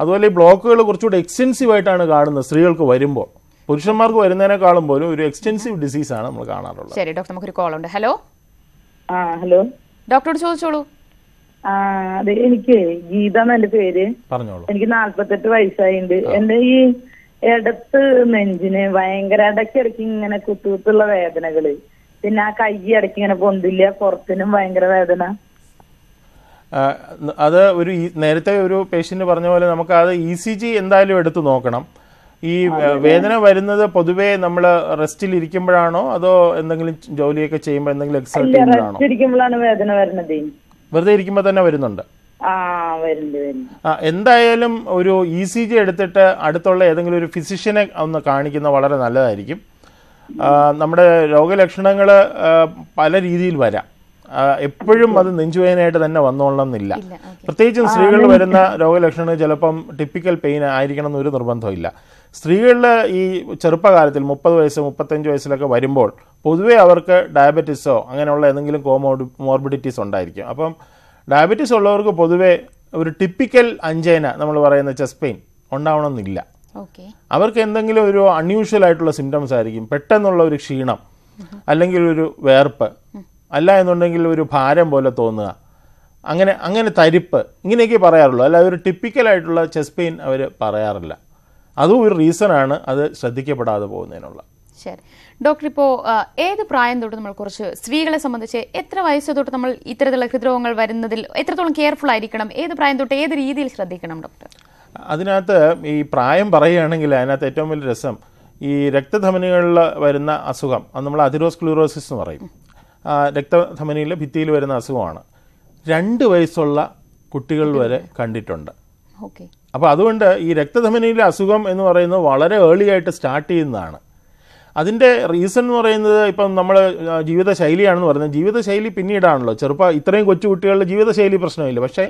Speaker 2: അതുപോലെ ഈ ബ്ലോക്കുകൾ കുറച്ചുകൂടെ എക്സ്റ്റെൻസീവ് ആയിട്ടാണ് കാണുന്നത് സ്ത്രീകൾക്ക് വരുമ്പോൾ പുരുഷന്മാർക്ക് വരുന്നതിനേക്കാളും പോലും ഒരു എക്സ്റ്റെൻസീവ് ഡിസീസ് ആണ് നമ്മൾ കാണാറുള്ളത്
Speaker 1: ശരി ഡോക്ടർ നമുക്കൊരു കോൾ ഉണ്ട് ഹലോ ഹലോ ഡോക്ടറോട് ചോദിച്ചോളൂ അതെ എനിക്ക് ഗീത എന്റെ പേര് എനിക്ക് നാല്പത്തെട്ട് വയസ്സായിണ്ട് എന്റെ ഈ ഇടത്ത് നെഞ്ചിന് ഭയങ്കര ഇടയ്ക്ക് ഇടയ്ക്ക് ഇങ്ങനെ കുത്തുകുത്തുള്ള വേദനകള് പിന്നെ ആ കൈ ഇടയ്ക്ക് ഇങ്ങനെ പൊന്തില്ല പുറത്തിനും ഭയങ്കര വേദന
Speaker 2: അത് ഒരു നേരത്തെ ഒരു പേഷ്യന്റ് പറഞ്ഞ പോലെ നമുക്ക് അത് ഇ സി ജി എന്തായാലും എടുത്തു നോക്കണം ഈ വേദന വരുന്നത് പൊതുവേ നമ്മൾ റെസ്റ്റിൽ ഇരിക്കുമ്പോഴാണോ അതോ എന്തെങ്കിലും ജോലിയൊക്കെ ചെയ്യുമ്പോൾ എന്തെങ്കിലും എക്സൈറ്റ്
Speaker 1: ചെയ്യുമ്പോഴാണോ വേദന വരുന്നത്
Speaker 2: വെറുതെ ഇരിക്കുമ്പോ തന്നെ വരുന്നുണ്ട്
Speaker 1: ആ
Speaker 2: എന്തായാലും ഒരു ഇ സി ജി എടുത്തിട്ട് അടുത്തുള്ള ഏതെങ്കിലും ഒരു ഫിസിഷ്യനെ ഒന്ന് കാണിക്കുന്ന വളരെ നല്ലതായിരിക്കും നമ്മുടെ രോഗലക്ഷണങ്ങൾ പല രീതിയിൽ വരാം എപ്പോഴും അത് നെഞ്ചുവേദനയായിട്ട് തന്നെ എന്നില്ല പ്രത്യേകിച്ചും സ്ത്രീകളിൽ വരുന്ന രോഗലക്ഷണങ്ങൾ ചിലപ്പം ടിപ്പിക്കൽ പെയിൻ ആയിരിക്കണം എന്നൊരു നിർബന്ധമില്ല സ്ത്രീകളിൽ ഈ ചെറുപ്പകാലത്തിൽ മുപ്പത് വയസ്സ് മുപ്പത്തഞ്ച് വയസ്സിലൊക്കെ വരുമ്പോൾ പൊതുവേ അവർക്ക് ഡയബറ്റിസോ അങ്ങനെയുള്ള എന്തെങ്കിലും കോമോഡി മോർബിഡിറ്റീസ് ഉണ്ടായിരിക്കും അപ്പം ഡയബറ്റീസ് ഉള്ളവർക്ക് പൊതുവേ ഒരു ടിപ്പിക്കൽ അഞ്ചേന നമ്മൾ പറയുന്ന ചെസ്റ്റ് പെയിൻ ഉണ്ടാവണമെന്നില്ല അവർക്ക് എന്തെങ്കിലും ഒരു അൺയൂഷ്വൽ ആയിട്ടുള്ള സിംറ്റംസ് ആയിരിക്കും പെട്ടെന്നുള്ള ഒരു ക്ഷീണം അല്ലെങ്കിൽ ഒരു വേർപ്പ് അല്ല എന്നുണ്ടെങ്കിൽ ഒരു ഭാരം പോലെ തോന്നുക അങ്ങനെ അങ്ങനെ തരിപ്പ് ഇങ്ങനെയൊക്കെ പറയാറുള്ളൂ അല്ല ഒരു ടിപ്പിക്കലായിട്ടുള്ള ചെസ്റ്റ് പെയിൻ അവർ പറയാറില്ല അതും ഒരു റീസണാണ് അത് ശ്രദ്ധിക്കപ്പെടാതെ പോകുന്നതിനുള്ള
Speaker 1: ശരി ഡോക്ടർ ഇപ്പോൾ ഏത് പ്രായം തൊട്ട് നമ്മൾ കുറച്ച് സ്ത്രീകളെ സംബന്ധിച്ച് എത്ര വയസ്സ് തൊട്ട് നമ്മൾ ഇത്തരത്തിലുള്ള ഹൃദ്രോഗങ്ങൾ വരുന്നതിൽ എത്രത്തോളം കെയർഫുൾ ആയിരിക്കണം ഏത് പ്രായം തൊട്ട് ഏത് രീതിയിൽ ശ്രദ്ധിക്കണം ഡോക്ടർ
Speaker 2: അതിനകത്ത് ഈ പ്രായം പറയുകയാണെങ്കിൽ അതിനകത്ത് ഏറ്റവും വലിയ രസം ഈ രക്തധമനികളിൽ വരുന്ന അസുഖം അത് നമ്മൾ അതിരോസ്ക്ലൂറോസിസ് എന്ന് പറയും രക്തധമനിയിലെ ഭിത്തിയിൽ വരുന്ന അസുഖമാണ് രണ്ട് വയസ്സുള്ള കുട്ടികൾ വരെ കണ്ടിട്ടുണ്ട് അപ്പോൾ അതുകൊണ്ട് ഈ രക്തധമനിയിലെ അസുഖം എന്ന് പറയുന്നത് വളരെ ഏർലി ആയിട്ട് സ്റ്റാർട്ട് ചെയ്യുന്നതാണ് അതിൻ്റെ റീസൺ എന്ന് പറയുന്നത് ഇപ്പം നമ്മൾ ജീവിതശൈലിയാണെന്ന് പറയുന്നത് ജീവിതശൈലി പിന്നീടാണല്ലോ ചെറുപ്പ ഇത്രയും കൊച്ചു കുട്ടികളുടെ ജീവിതശൈലി പ്രശ്നമില്ല പക്ഷേ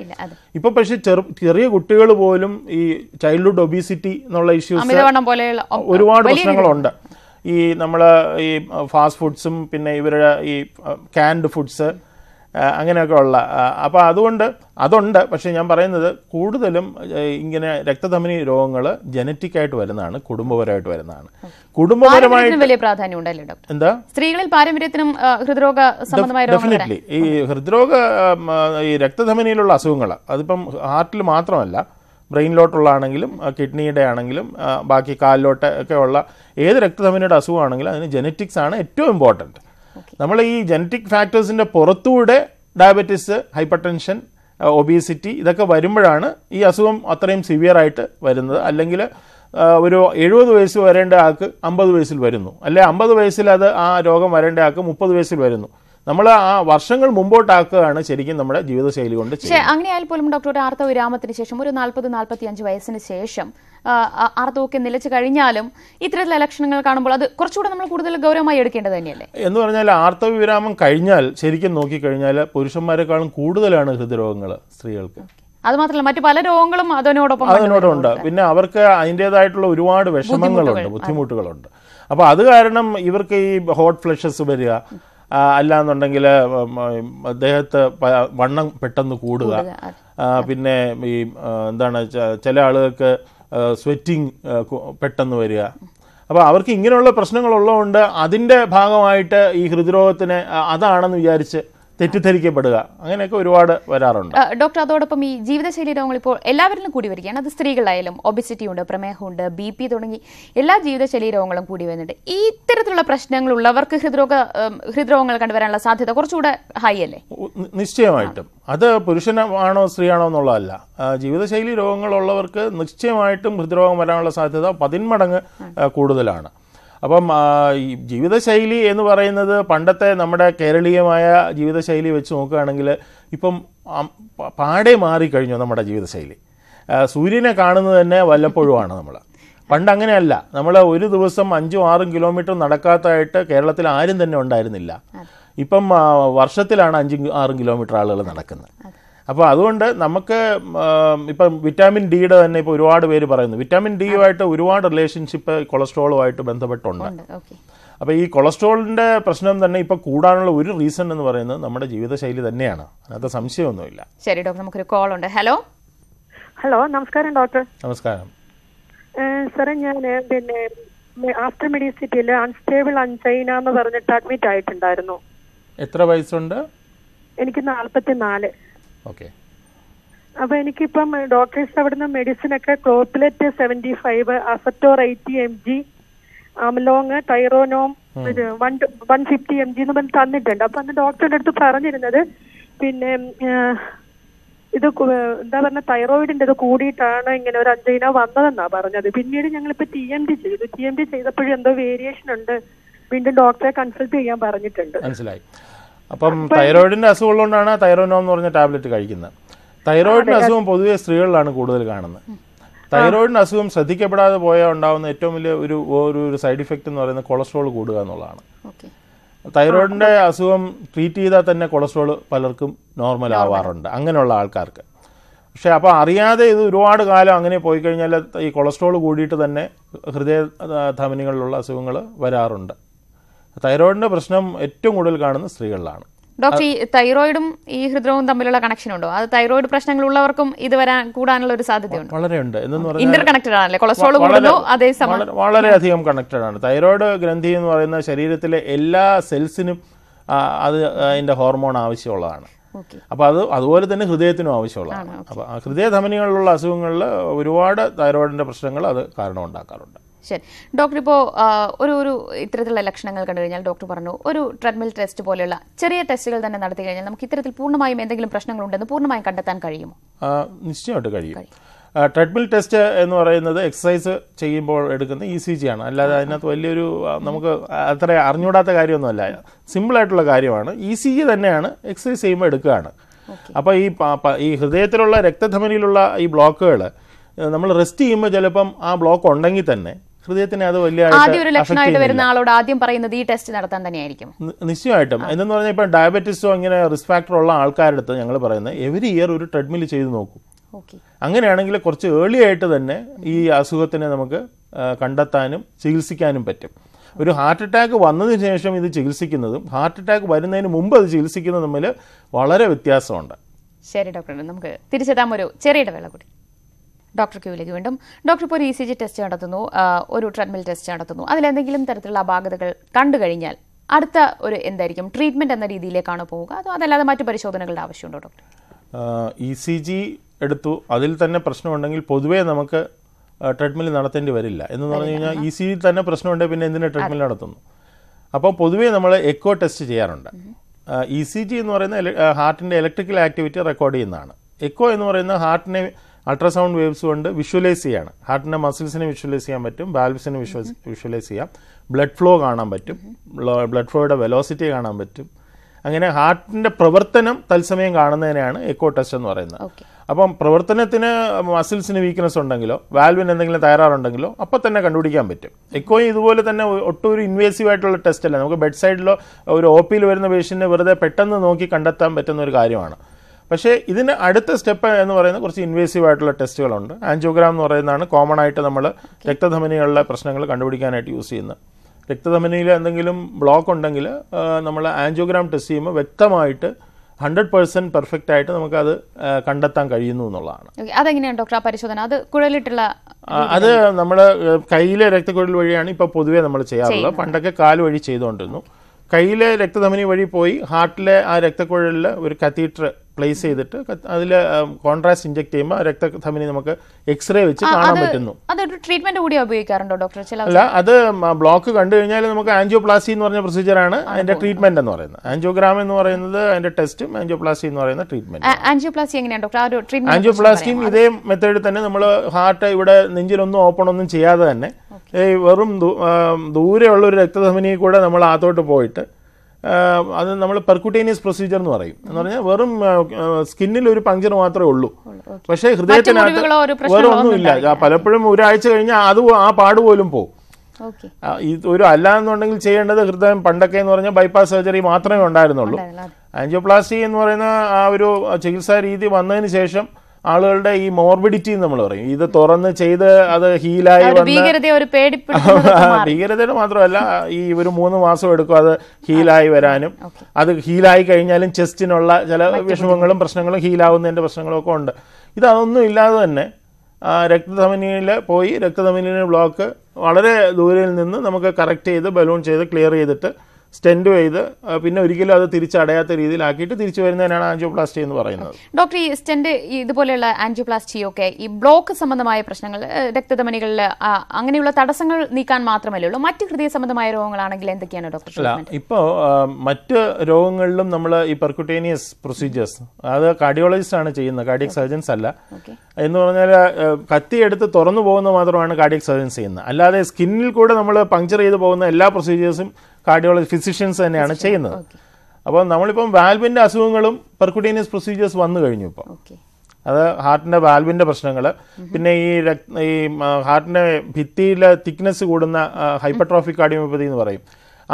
Speaker 2: ഇപ്പം പക്ഷേ ചെറു ചെറിയ കുട്ടികൾ പോലും ഈ ചൈൽഡ്ഹുഡ് ഒബീസിറ്റി എന്നുള്ള ഇഷ്യൂസ്
Speaker 1: ഒരുപാട് പ്രശ്നങ്ങളുണ്ട്
Speaker 2: ഈ നമ്മൾ ഈ ഫാസ്റ്റ് ഫുഡ്സും പിന്നെ ഇവരുടെ ഈ ക്യാൻഡ് ഫുഡ്സ് അങ്ങനെയൊക്കെ ഉള്ള അപ്പോൾ അതുകൊണ്ട് അതുണ്ട് പക്ഷേ ഞാൻ പറയുന്നത് കൂടുതലും ഇങ്ങനെ രക്തധമനി രോഗങ്ങൾ ജനറ്റിക് ആയിട്ട് വരുന്നതാണ് കുടുംബപരമായിട്ട് വരുന്നതാണ് കുടുംബപരമായിട്ട്
Speaker 1: വലിയ പ്രാധാന്യം ഉണ്ടല്ലേ ഡോക്ടർ എന്താ സ്ത്രീകളിൽ പാരമ്പര്യത്തിനും ഹൃദ്രോഗ സംബന്ധമായ ഡെഫിനറ്റ്ലി
Speaker 2: ഈ ഹൃദ്രോഗ ഈ രക്തധമനിയിലുള്ള അസുഖങ്ങൾ അതിപ്പം ഹാർട്ടിൽ മാത്രമല്ല ബ്രെയിനിലോട്ടുള്ളതാണെങ്കിലും കിഡ്നിയുടെ ആണെങ്കിലും ബാക്കി കാലിലോട്ട് ഒക്കെ ഉള്ള ഏത് രക്തധമനിയുടെ അസുഖമാണെങ്കിലും അതിന് ജനറ്റിക്സ് ആണ് ഏറ്റവും ഇമ്പോർട്ടൻറ്റ് നമ്മൾ ഈ ജനറ്റിക് ഫാക്ടേഴ്സിൻ്റെ പുറത്തൂടെ ഡയബറ്റിസ് ഹൈപ്പർ ടെൻഷൻ ഒബീസിറ്റി ഇതൊക്കെ വരുമ്പോഴാണ് ഈ അസുഖം അത്രയും സിവിയർ ആയിട്ട് വരുന്നത് അല്ലെങ്കിൽ ഒരു എഴുപത് വയസ്സ് വരേണ്ട ആൾക്ക് അമ്പത് വയസ്സിൽ വരുന്നു അല്ലെ അമ്പത് വയസ്സിൽ അത് ആ രോഗം വരേണ്ട ആൾക്ക് മുപ്പത് വയസ്സിൽ വരുന്നു നമ്മൾ ആ വർഷങ്ങൾ മുമ്പോട്ടാക്കുകയാണ് ശരിക്കും നമ്മുടെ ജീവിതശൈലി കൊണ്ട്
Speaker 1: അങ്ങനെയായാൽ പോലും ഡോക്ടർ ഒരു ആർത്തവ വിരാമത്തിന് ശേഷം ഒരു നാൽപ്പത് നാൽപ്പത്തി അഞ്ച് വയസ്സിന് ശേഷം ആർത്തവൊക്കെ നിലച്ചു കഴിഞ്ഞാലും ഇത്തരത്തിലുള്ള ലക്ഷണങ്ങൾ കാണുമ്പോൾ അത് കുറച്ചുകൂടെ നമ്മൾ കൂടുതൽ ഗൗരവമായി എടുക്കേണ്ടത് തന്നെയല്ലേ
Speaker 2: എന്ന് പറഞ്ഞാൽ ആർത്തവ വിരാമം കഴിഞ്ഞാൽ ശരിക്കും നോക്കിക്കഴിഞ്ഞാൽ പുരുഷന്മാരെക്കാളും കൂടുതലാണ് ഹൃദ്രോഗങ്ങൾ സ്ത്രീകൾക്ക്
Speaker 1: അത് മാത്രമല്ല മറ്റു പല രോഗങ്ങളും അതിനോടൊപ്പം അതിനോടൊണ്ട്
Speaker 2: പിന്നെ അവർക്ക് അതിൻ്റെതായിട്ടുള്ള ഒരുപാട് വിഷമങ്ങളുണ്ട് ബുദ്ധിമുട്ടുകളുണ്ട് അപ്പോൾ അത് കാരണം ഇവർക്ക് ഈ ഹോട്ട് ഫ്ലഷസ് വരിക അല്ലാന്നുണ്ടെങ്കിൽ അദ്ദേഹത്തെ വണ്ണം പെട്ടെന്ന് കൂടുക പിന്നെ ഈ എന്താണ് ചില ആളുകൾക്ക് സ്വെറ്റിങ് പെട്ടെന്ന് വരിക അപ്പോൾ അവർക്ക് ഇങ്ങനെയുള്ള പ്രശ്നങ്ങളുള്ളതുകൊണ്ട് അതിൻ്റെ ഭാഗമായിട്ട് ഈ ഹൃദ്രോഗത്തിന് അതാണെന്ന് വിചാരിച്ച് തെറ്റിദ്ധരിക്കപ്പെടുക അങ്ങനെയൊക്കെ ഒരുപാട് വരാറുണ്ട്
Speaker 1: ഡോക്ടർ അതോടൊപ്പം ഈ ജീവിതശൈലി രോഗങ്ങൾ ഇപ്പോൾ എല്ലാവരിലും കൂടി വരികയാണ് അത് സ്ത്രീകളായാലും ഒബിസിറ്റി ഉണ്ട് പ്രമേഹമുണ്ട് ബി പി തുടങ്ങി എല്ലാ ജീവിതശൈലി രോഗങ്ങളും കൂടി വരുന്നുണ്ട് ഈ ഇത്തരത്തിലുള്ള പ്രശ്നങ്ങൾ ഉള്ളവർക്ക് ഹൃദ്രോഗ ഹൃദ്രോഗങ്ങൾ കണ്ടുവരാനുള്ള സാധ്യത കുറച്ചുകൂടെ ഹൈ അല്ലേ
Speaker 2: നിശ്ചയമായിട്ടും അത് പുരുഷനാണോ സ്ത്രീയാണോ എന്നുള്ളതല്ല ജീവിതശൈലി രോഗങ്ങളുള്ളവർക്ക് നിശ്ചയമായിട്ടും ഹൃദ്രോഗം വരാനുള്ള സാധ്യത പതിന്മടങ്ങ് കൂടുതലാണ് അപ്പം ജീവിതശൈലി എന്ന് പറയുന്നത് പണ്ടത്തെ നമ്മുടെ കേരളീയമായ ജീവിതശൈലി വെച്ച് നോക്കുകയാണെങ്കിൽ ഇപ്പം പാടെ മാറിക്കഴിഞ്ഞു നമ്മുടെ ജീവിതശൈലി സൂര്യനെ കാണുന്നത് തന്നെ വല്ലപ്പോഴുമാണ് നമ്മൾ പണ്ട് അങ്ങനെയല്ല നമ്മൾ ഒരു ദിവസം അഞ്ചും ആറും കിലോമീറ്റർ നടക്കാത്തതായിട്ട് കേരളത്തിൽ ആരും തന്നെ ഉണ്ടായിരുന്നില്ല ഇപ്പം വർഷത്തിലാണ് അഞ്ചും ആറും കിലോമീറ്റർ ആളുകൾ നടക്കുന്നത് അപ്പോൾ അതുകൊണ്ട് നമുക്ക് ഇപ്പം വിറ്റാമിൻ ഡിയുടെ തന്നെ ഇപ്പോൾ ഒരുപാട് പേര് പറയുന്നു വിറ്റാമിൻ ഡിയുമായിട്ട് ഒരുപാട് റിലേഷൻഷിപ്പ് കൊളസ്ട്രോളുമായിട്ട് ബന്ധപ്പെട്ടുണ്ട് അപ്പോൾ ഈ കൊളസ്ട്രോളിൻ്റെ പ്രശ്നം തന്നെ ഇപ്പോൾ കൂടാനുള്ള ഒരു റീസൺ എന്ന് പറയുന്നത് നമ്മുടെ ജീവിതശൈലി തന്നെയാണ് അതിനകത്ത് സംശയമൊന്നുമില്ല
Speaker 1: ശരി ഡോക്ടർ നമുക്കൊരു കോൾ ഉണ്ട് ഹലോ ഹലോ നമസ്കാരം ഡോക്ടർ നമസ്കാരം സാറേ ഞാൻ പിന്നെ ആഫ്റ്റർ മെഡിസിറ്റിയിൽ അൺസ്റ്റേബിൾ അൺചൈന എന്ന് പറഞ്ഞിട്ട് അഡ്മിറ്റ് ആയിട്ടുണ്ടായിരുന്നു
Speaker 2: എത്ര വയസ്സുണ്ട്
Speaker 1: എനിക്ക് നാൽപ്പത്തിനാല് ഓക്കെ അപ്പൊ എനിക്കിപ്പം ഡോക്ടേഴ്സ് അവിടുന്ന് മെഡിസിൻ ഒക്കെ clopilet seventy five aztor eighty M G amlong thyronorm one one fifty M G എന്ന് പറഞ്ഞ് തന്നിട്ടുണ്ട് അപ്പൊ അന്ന് ഡോക്ടറിന്റെ അടുത്ത് പറഞ്ഞിരുന്നത് പിന്നെ ഇത് എന്താ പറഞ്ഞ തൈറോയിഡിന്റെ ഇത് കൂടിയിട്ടാണ് ഇങ്ങനെ ഒരു അഞ്ചിനോ വന്നതെന്നാ പറഞ്ഞത് പിന്നീട് ഇപ്പൊ ടി എം ഡി ചെയ്തു ടി എം ഡി ചെയ്തപ്പോഴും എന്തോ വേരിയേഷൻ ഉണ്ട് വീണ്ടും ഡോക്ടറെ കൺസൾട്ട് ചെയ്യാൻ പറഞ്ഞിട്ടുണ്ട്
Speaker 2: മനസ്സിലായി അപ്പം തൈറോയിഡിന്റെ ഉള്ളതുകൊണ്ടാണ് തൈറോനോം എന്ന് പറഞ്ഞ ടാബ്ലറ്റ് കഴിക്കുന്നത് തൈറോയിഡിന്റെ അസുഖം പൊതുവെ സ്ത്രീകളിലാണ് കൂടുതൽ കാണുന്നത് തൈറോയിഡിന്റെ അസുഖം ശ്രദ്ധിക്കപ്പെടാതെ പോയാൽ ഉണ്ടാകുന്ന ഏറ്റവും വലിയ ഒരു ഒരു സൈഡ് ഇഫക്റ്റ് എന്ന് പറയുന്നത് കൊളസ്ട്രോൾ കൂടുക എന്നുള്ളതാണ് തൈറോയിഡിന്റെ അസുഖം ട്രീറ്റ് ചെയ്താൽ തന്നെ കൊളസ്ട്രോൾ പലർക്കും നോർമൽ ആവാറുണ്ട് അങ്ങനെയുള്ള ആൾക്കാർക്ക് പക്ഷെ അപ്പോൾ അറിയാതെ ഇത് ഒരുപാട് കാലം അങ്ങനെ പോയി കഴിഞ്ഞാൽ ഈ കൊളസ്ട്രോൾ കൂടിയിട്ട് തന്നെ ഹൃദയ ധമനികളിലുള്ള അസുഖങ്ങൾ വരാറുണ്ട് തൈറോയിഡിന്റെ പ്രശ്നം ഏറ്റവും കൂടുതൽ കാണുന്ന സ്ത്രീകളിലാണ് ഡോക്ടർ ഈ
Speaker 1: തൈറോയിഡും ഈ ഹൃദ്രോഗവും തമ്മിലുള്ള കണക്ഷൻ ഉണ്ടോ അത് തൈറോയിഡ് പ്രശ്നങ്ങൾ ഉള്ളവർക്കും ഇത് വരാൻ കൂടാനുള്ള ഒരു സാധ്യതയുണ്ട്
Speaker 2: വളരെ ഉണ്ട് ഇന്റർ കണക്റ്റഡ്
Speaker 1: ആണല്ലേ കൊളസ്ട്രോൾ അതേസമയം
Speaker 2: വളരെയധികം കണക്റ്റഡ് ആണ് തൈറോയിഡ് ഗ്രന്ഥി എന്ന് പറയുന്ന ശരീരത്തിലെ എല്ലാ സെൽസിനും അത് അതിന്റെ ഹോർമോൺ ആവശ്യമുള്ളതാണ് അപ്പോൾ അത് അതുപോലെ തന്നെ ഹൃദയത്തിനും ആവശ്യമുള്ളതാണ് അപ്പൊ ഹൃദയ ധമനികളിലുള്ള അസുഖങ്ങളിൽ ഒരുപാട് തൈറോയിഡിന്റെ പ്രശ്നങ്ങൾ അത് കാരണം ഉണ്ടാക്കാറുണ്ട്
Speaker 1: ശരി ഡോക്ടർ ഇപ്പോൾ ഒരു ഒരു ഇത്തരത്തിലുള്ള ലക്ഷണങ്ങൾ കണ്ടു കഴിഞ്ഞാൽ ഡോക്ടർ പറഞ്ഞു ഒരു ട്രെഡ്മിൽ ടെസ്റ്റ് പോലെയുള്ള ചെറിയ ടെസ്റ്റുകൾ തന്നെ നടത്തി കഴിഞ്ഞാൽ നമുക്ക് ഇത്തരത്തിൽ പൂർണ്ണമായും എന്തെങ്കിലും പ്രശ്നങ്ങളുണ്ടെന്ന് പൂർണ്ണമായും കണ്ടെത്താൻ കഴിയുമോ
Speaker 2: നിശ്ചയമായിട്ട് കഴിയും ട്രെഡ്മിൽ ടെസ്റ്റ് എന്ന് പറയുന്നത് എക്സസൈസ് ചെയ്യുമ്പോൾ എടുക്കുന്ന ഇ സി ജി ആണ് അല്ലാതെ അതിനകത്ത് വലിയൊരു നമുക്ക് അത്ര അറിഞ്ഞൂടാത്ത കാര്യമൊന്നുമല്ല സിമ്പിളായിട്ടുള്ള കാര്യമാണ് ഇ സി ജി തന്നെയാണ് എക്സസൈസ് ചെയ്യുമ്പോൾ എടുക്കുകയാണ് അപ്പോൾ ഈ ഈ ഹൃദയത്തിലുള്ള രക്തധമനിയിലുള്ള ഈ ബ്ലോക്കുകൾ നമ്മൾ റെസ്റ്റ് ചെയ്യുമ്പോൾ ചിലപ്പം ആ ബ്ലോക്ക് ഉണ്ടെങ്കിൽ തന്നെ ഹൃദയത്തിന് അത് വലിയ ഒരു ലക്ഷണമായിട്ട് വരുന്ന
Speaker 1: ആളോട് ആദ്യം പറയുന്നത് ഈ ടെസ്റ്റ് നടത്താൻ തന്നെയായിരിക്കും
Speaker 2: നിശ്ചയമായിട്ടും എന്നു പറഞ്ഞാൽ ഇപ്പം ഡയബറ്റിസോ ഇങ്ങനെ റിസ്ക് ഫാക്ടർ ഉള്ള ആൾക്കാരുടെ അടുത്ത് ഞങ്ങൾ പറയുന്നത് എവരി ഇയർ ഒരു ട്രെഡ്മിൽ ചെയ്ത് നോക്കും അങ്ങനെയാണെങ്കിൽ കുറച്ച് ഏർലി ആയിട്ട് തന്നെ ഈ അസുഖത്തിനെ നമുക്ക് കണ്ടെത്താനും ചികിത്സിക്കാനും പറ്റും ഒരു ഹാർട്ട് അറ്റാക്ക് വന്നതിന് ശേഷം ഇത് ചികിത്സിക്കുന്നതും ഹാർട്ട് അറ്റാക്ക് വരുന്നതിന് മുമ്പ് അത് ചികിത്സിക്കുന്നതും തമ്മിൽ വളരെ വ്യത്യാസമുണ്ട്
Speaker 1: ശരി ഡോക്ടർ നമുക്ക് തിരിച്ചെത്താം ഒരു ചെറിയ ഇടവേള കൂടി ഡോക്ടർ ക്യൂവിലേക്ക് വീണ്ടും ഡോക്ടർ ഇപ്പോൾ ഒരു ഇ സി ജി ടെസ്റ്റ് നടത്തുന്നു ഒരു ട്രെഡ്മിൽ ടെസ്റ്റ് നടത്തുന്നു അതിൽ എന്തെങ്കിലും തരത്തിലുള്ള അപാകതകൾ കണ്ടു കഴിഞ്ഞാൽ അടുത്ത ഒരു എന്തായിരിക്കും ട്രീറ്റ്മെന്റ് എന്ന രീതിയിലേക്കാണ് പോവുക അതോ അതല്ലാതെ മറ്റു പരിശോധനകളുടെ ആവശ്യമുണ്ടോ ഡോക്ടർ
Speaker 2: ഇ സി ജി എടുത്തു അതിൽ തന്നെ പ്രശ്നമുണ്ടെങ്കിൽ പൊതുവേ നമുക്ക് ട്രെഡ്മിൽ നടത്തേണ്ടി വരില്ല എന്ന് പറഞ്ഞു കഴിഞ്ഞാൽ ഇ സി ജി തന്നെ പ്രശ്നമുണ്ടെങ്കിൽ പിന്നെ എന്തിനാണ് ട്രെഡ്മിൽ നടത്തുന്നു അപ്പോൾ പൊതുവേ നമ്മൾ എക്കോ ടെസ്റ്റ് ചെയ്യാറുണ്ട് ഇ സി ജി എന്ന് പറയുന്ന ഹാർട്ടിൻ്റെ ഇലക്ട്രിക്കൽ ആക്ടിവിറ്റി റെക്കോർഡ് ചെയ്യുന്നതാണ് എക്കോ എന്ന് പറയുന്ന ഹാർട്ടിനെ അൾട്രാസൗണ്ട് വേവ്സ് കൊണ്ട് വിഷ്വലൈസ് ചെയ്യാണ് ഹാർട്ടിൻ്റെ മസിൽസിനെ വിഷ്വലൈസ് ചെയ്യാൻ പറ്റും ബാൽബ്സിനെ വിഷ്വസ് വിഷ്വലൈസ് ചെയ്യാം ബ്ലഡ് ഫ്ലോ കാണാൻ പറ്റും ബ്ലഡ് ഫ്ലോയുടെ വെലോസിറ്റി കാണാൻ പറ്റും അങ്ങനെ ഹാർട്ടിൻ്റെ പ്രവർത്തനം തത്സമയം കാണുന്നതിനാണ് എക്കോ ടെസ്റ്റ് എന്ന് പറയുന്നത് അപ്പം പ്രവർത്തനത്തിന് മസിൽസിന് വീക്ക്നെസ് ഉണ്ടെങ്കിലോ വാൽവിന് എന്തെങ്കിലും തയ്യാറുണ്ടെങ്കിലോ അപ്പം തന്നെ കണ്ടുപിടിക്കാൻ പറ്റും എക്കോയും ഇതുപോലെ തന്നെ ഒട്ടും ഒരു ഇൻവേസീവ് ആയിട്ടുള്ള ടെസ്റ്റ് അല്ല നമുക്ക് ബെഡ് സൈഡിലോ ഒരു ഒ പിയിൽ വരുന്ന പേഷ്യൻറ്റിനെ വെറുതെ പെട്ടെന്ന് നോക്കി കണ്ടെത്താൻ പറ്റുന്ന ഒരു കാര്യമാണ് പക്ഷേ ഇതിന് അടുത്ത സ്റ്റെപ്പ് എന്ന് പറയുന്നത് കുറച്ച് ഇൻവേസീവ് ആയിട്ടുള്ള ടെസ്റ്റുകളുണ്ട് ആൻജിയോഗ്രാം എന്ന് പറയുന്നതാണ് കോമൺ ആയിട്ട് നമ്മൾ രക്തധമനികളിലെ പ്രശ്നങ്ങൾ കണ്ടുപിടിക്കാനായിട്ട് യൂസ് ചെയ്യുന്നത് രക്തധമനിയിൽ എന്തെങ്കിലും ബ്ലോക്ക് ഉണ്ടെങ്കിൽ നമ്മൾ ആൻജിയോഗ്രാം ടെസ്റ്റ് ചെയ്യുമ്പോൾ വ്യക്തമായിട്ട് ഹൺഡ്രഡ് പെർസെന്റ് പെർഫെക്റ്റ് ആയിട്ട് നമുക്കത് കണ്ടെത്താൻ കഴിയുന്നു എന്നുള്ളതാണ്
Speaker 1: അതെങ്ങനെയാണ് ഡോക്ടർ ആ പരിശോധന അത് കുഴലിട്ടുള്ള
Speaker 2: അത് നമ്മൾ കയ്യിലെ രക്തക്കുഴൽ വഴിയാണ് ഇപ്പോൾ പൊതുവേ നമ്മൾ ചെയ്യാറുള്ളത് പണ്ടൊക്കെ കാല് വഴി ചെയ്തുകൊണ്ടിരുന്നു കയ്യിലെ രക്തധമനി വഴി പോയി ഹാർട്ടിലെ ആ രക്തക്കുഴലിൽ ഒരു കത്തീറ്റർ പ്ലേസ് ചെയ്തിട്ട് അതിൽ കോൺട്രാസ്റ്റ് ഇഞ്ചെക്ട് ചെയ്യുമ്പോൾ രക്തധമനി നമുക്ക് എക്സ്റേ വെച്ച് കാണാൻ പറ്റുന്നു
Speaker 1: അതൊരു ട്രീറ്റ്മെന്റ് കൂടി ഉപയോഗിക്കാറുണ്ടോ ഡോക്ടർ അല്ല
Speaker 2: അത് ബ്ലോക്ക് കണ്ടു കഴിഞ്ഞാൽ നമുക്ക് ആൻജിയോപ്ലാസി എന്ന് പറഞ്ഞ പ്രൊസീജിയറാണ് അതിന്റെ ട്രീറ്റ്മെന്റ് എന്ന് പറയുന്നത് ആൻജിയോഗ്രാം എന്ന് പറയുന്നത് അതിന്റെ ടെസ്റ്റും ആൻജിയോപ്ലാസി എന്ന് പറയുന്ന ട്രീറ്റ്മെന്റ്
Speaker 1: ആൻജിയോപ്ലാസ്റ്റി എങ്ങനെയാണ് ഡോക്ടർ ആൻജിയോപ്ലാസ്റ്റിയും ഇതേ
Speaker 2: മെത്തേഡിൽ തന്നെ നമ്മൾ ഹാർട്ട് ഇവിടെ നെഞ്ചിലൊന്നും ഓപ്പൺ ഒന്നും ചെയ്യാതെ തന്നെ വെറും ദൂരെയുള്ള ഒരു രക്തധമനിയിൽ കൂടെ നമ്മൾ ആത്തോട്ട് പോയിട്ട് അത് നമ്മൾ പെർക്കുട്ടേനിയസ് പ്രൊസീജിയർ എന്ന് പറയും എന്ന് പറഞ്ഞാൽ വെറും സ്കിന്നിൽ ഒരു പഞ്ചർ മാത്രമേ ഉള്ളൂ പക്ഷേ ഹൃദയത്തിനകത്ത് വേറെ ഒന്നുമില്ല പലപ്പോഴും ഒരാഴ്ച കഴിഞ്ഞാൽ അത് ആ പാട് പോലും പോകും ഇത് ഒരു അല്ല എന്നുണ്ടെങ്കിൽ ചെയ്യേണ്ടത് ഹൃദയം പണ്ടൊക്കെ എന്ന് പറഞ്ഞാൽ ബൈപ്പാസ് സർജറി മാത്രമേ ഉണ്ടായിരുന്നുള്ളൂ ആൻജിയോപ്ലാസ്റ്റി എന്ന് പറയുന്ന ആ ഒരു ചികിത്സാ രീതി വന്നതിന് ശേഷം ആളുകളുടെ ഈ മോർബിഡിറ്റി നമ്മൾ പറയും ഇത് തുറന്ന് ചെയ്ത് അത് ഹീലായി
Speaker 1: [LAUGHS]
Speaker 2: ഭീകരതയുടെ മാത്രമല്ല ഈ ഒരു മൂന്ന് മാസം എടുക്കും അത് ഹീലായി വരാനും അത് ഹീലായി കഴിഞ്ഞാലും ചെസ്റ്റിനുള്ള ചില വിഷമങ്ങളും പ്രശ്നങ്ങളും ഹീലാവുന്നതിന്റെ പ്രശ്നങ്ങളും ഒക്കെ ഉണ്ട് ഇത് അതൊന്നും ഇല്ലാതെ തന്നെ രക്തധമനിയിൽ പോയി രക്തധമനിയുടെ ബ്ലോക്ക് വളരെ ദൂരയിൽ നിന്ന് നമുക്ക് കറക്റ്റ് ചെയ്ത് ബലൂൺ ചെയ്ത് ക്ലിയർ ചെയ്തിട്ട് സ്റ്റെൻഡ് ചെയ്ത് പിന്നെ ഒരിക്കലും അത് തിരിച്ചടയാത്ത രീതിയിലാക്കിയിട്ട് തിരിച്ചു വരുന്നതിനാണ് ആൻജിയോപ്ലാസ്റ്റി എന്ന് പറയുന്നത്
Speaker 1: ഡോക്ടർ ഈ സ്റ്റെൻഡ് ഇതുപോലെയുള്ള ആൻജിയോപ്ലാസ്റ്റി ഒക്കെ ഈ ബ്ലോക്ക് സംബന്ധമായ പ്രശ്നങ്ങൾ രക്തധമനികളിൽ അങ്ങനെയുള്ള തടസ്സങ്ങൾ നീക്കാൻ മാത്രമല്ലേ ഉള്ളൂ മറ്റ് ഹൃദയ സംബന്ധമായ രോഗങ്ങളാണെങ്കിൽ എന്തൊക്കെയാണ് ഡോക്ടർ ഇപ്പോ
Speaker 2: ഇപ്പോൾ മറ്റ് രോഗങ്ങളിലും നമ്മൾ ഈ പെർക്യൂട്ടേനിയസ് പ്രൊസീജിയേഴ്സ് അത് കാർഡിയോളജിസ്റ്റ് ആണ് ചെയ്യുന്നത് കാർഡിയക് സർജൻസ് അല്ല എന്ന് പറഞ്ഞാൽ കത്തിയെടുത്ത് തുറന്നു പോകുന്നത് മാത്രമാണ് കാർഡിയക് സർജൻസ് ചെയ്യുന്നത് അല്ലാതെ സ്കിന്നിൽ കൂടെ നമ്മൾ പങ്ക്ചർ ചെയ്ത് പോകുന്ന എല്ലാ പ്രൊസീജിയേഴ്സും കാർഡിയോളജി ഫിസിഷ്യൻസ് തന്നെയാണ് ചെയ്യുന്നത് അപ്പോൾ നമ്മളിപ്പം വാൽവിൻ്റെ അസുഖങ്ങളും പെർക്കുട്ടീനിയസ് പ്രൊസീജിയേഴ്സ് വന്നു കഴിഞ്ഞു ഇപ്പോൾ അത് ഹാർട്ടിൻ്റെ വാൽവിൻ്റെ പ്രശ്നങ്ങൾ പിന്നെ ഈ ഈ ഹാർട്ടിൻ്റെ ഭിത്തിയിലെ തിക്നെസ് കൂടുന്ന ഹൈപ്പർട്രോഫിക് കാർഡിയോമപ്പതി എന്ന് പറയും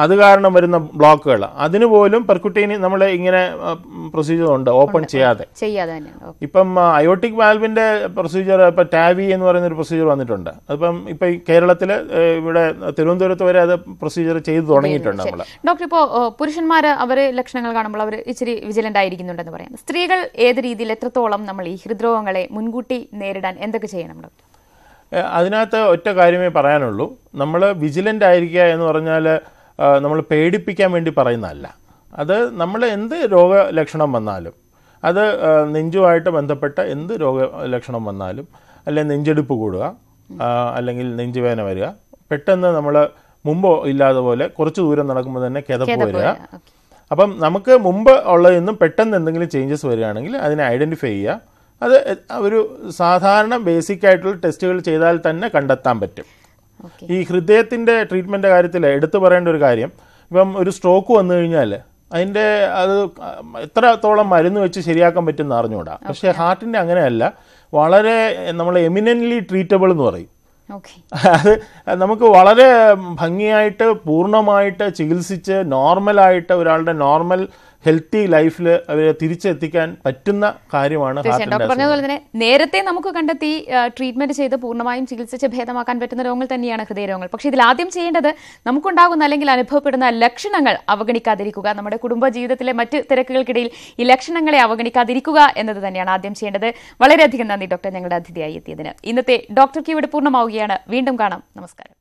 Speaker 2: അത് കാരണം വരുന്ന ബ്ലോക്കുകൾ അതിന് പോലും പെർക്കുട്ടീനി നമ്മൾ ഇങ്ങനെ പ്രൊസീജിയർ ഉണ്ട് ഓപ്പൺ ചെയ്യാതെ ഇപ്പം അയോട്ടിക് വാൽവിന്റെ പ്രൊസീജിയർ ഇപ്പൊ ടാവി എന്ന് പറയുന്ന ഒരു പ്രൊസീജിയർ വന്നിട്ടുണ്ട് അതിപ്പം ഇപ്പൊ കേരളത്തിൽ ഇവിടെ തിരുവനന്തപുരത്ത് വരെ അത് പ്രൊസീജിയർ ചെയ്തു തുടങ്ങിയിട്ടുണ്ട് നമ്മൾ
Speaker 1: ഡോക്ടർ ഇപ്പോ പുരുഷന്മാർ അവര് ലക്ഷണങ്ങൾ കാണുമ്പോൾ അവർ ഇച്ചിരി വിജിലന്റ് ആയിരിക്കുന്നുണ്ടെന്ന് പറയാം സ്ത്രീകൾ ഏത് രീതിയിൽ എത്രത്തോളം നമ്മൾ ഈ ഹൃദ്രോഗങ്ങളെ മുൻകൂട്ടി നേരിടാൻ എന്തൊക്കെ ചെയ്യണം
Speaker 2: അതിനകത്ത് ഒറ്റ കാര്യമേ പറയാനുള്ളൂ നമ്മൾ വിജിലൻ്റ് ആയിരിക്കുക എന്ന് പറഞ്ഞാൽ നമ്മൾ പേടിപ്പിക്കാൻ വേണ്ടി പറയുന്നതല്ല അത് നമ്മൾ എന്ത് രോഗലക്ഷണം വന്നാലും അത് നെഞ്ചുമായിട്ട് ബന്ധപ്പെട്ട എന്ത് രോഗലക്ഷണം വന്നാലും അല്ലെങ്കിൽ നെഞ്ചെടുപ്പ് കൂടുക അല്ലെങ്കിൽ നെഞ്ചുവേദന വരിക പെട്ടെന്ന് നമ്മൾ മുമ്പോ ഇല്ലാതെ പോലെ കുറച്ച് ദൂരം നടക്കുമ്പോൾ തന്നെ കിതപ്പ് വരിക അപ്പം നമുക്ക് മുമ്പ് ഉള്ളതെന്നും പെട്ടെന്ന് എന്തെങ്കിലും ചേഞ്ചസ് വരികയാണെങ്കിൽ അതിനെ ഐഡൻറ്റിഫൈ ചെയ്യുക അത് ഒരു സാധാരണ ബേസിക് ആയിട്ടുള്ള ടെസ്റ്റുകൾ ചെയ്താൽ തന്നെ കണ്ടെത്താൻ പറ്റും ഈ ഹൃദയത്തിൻ്റെ ട്രീറ്റ്മെൻറ്റ് കാര്യത്തിൽ എടുത്തു പറയേണ്ട ഒരു കാര്യം ഇപ്പം ഒരു സ്ട്രോക്ക് വന്നു കഴിഞ്ഞാൽ അതിൻ്റെ അത് എത്രത്തോളം മരുന്ന് വെച്ച് ശരിയാക്കാൻ പറ്റുന്ന അറിഞ്ഞുകൂടാ പക്ഷേ ഹാർട്ടിൻ്റെ അങ്ങനെയല്ല വളരെ നമ്മൾ എമിനൻ്റ്ലി ട്രീറ്റബിൾ എന്ന് പറയും അത് നമുക്ക് വളരെ ഭംഗിയായിട്ട് പൂർണ്ണമായിട്ട് ചികിത്സിച്ച് നോർമലായിട്ട് ഒരാളുടെ നോർമൽ ഹെൽത്തി ലൈഫിൽ അവരെ തിരിച്ചെത്തിക്കാൻ പറ്റുന്ന കാര്യമാണ് ഡോക്ടർ പറഞ്ഞതുപോലെ
Speaker 1: തന്നെ നേരത്തെ നമുക്ക് കണ്ടെത്തി ട്രീറ്റ്മെന്റ് ചെയ്ത് പൂർണ്ണമായും ചികിത്സിച്ച് ഭേദമാക്കാൻ പറ്റുന്ന രോഗങ്ങൾ തന്നെയാണ് ഹൃദയരോഗങ്ങൾ പക്ഷേ ഇതിൽ ആദ്യം ചെയ്യേണ്ടത് നമുക്കുണ്ടാകുന്ന അല്ലെങ്കിൽ അനുഭവപ്പെടുന്ന ലക്ഷണങ്ങൾ അവഗണിക്കാതിരിക്കുക നമ്മുടെ കുടുംബ ജീവിതത്തിലെ മറ്റ് തിരക്കുകൾക്കിടയിൽ ഈ ലക്ഷണങ്ങളെ അവഗണിക്കാതിരിക്കുക എന്നത് തന്നെയാണ് ആദ്യം ചെയ്യേണ്ടത് വളരെയധികം നന്ദി ഡോക്ടർ ഞങ്ങളുടെ അതിഥിയായി എത്തിയതിന് ഇന്നത്തെ ഡോക്ടർ ക്യൂവിടെ പൂർണ്ണമാവുകയാണ് വീണ്ടും കാണാം നമസ്കാരം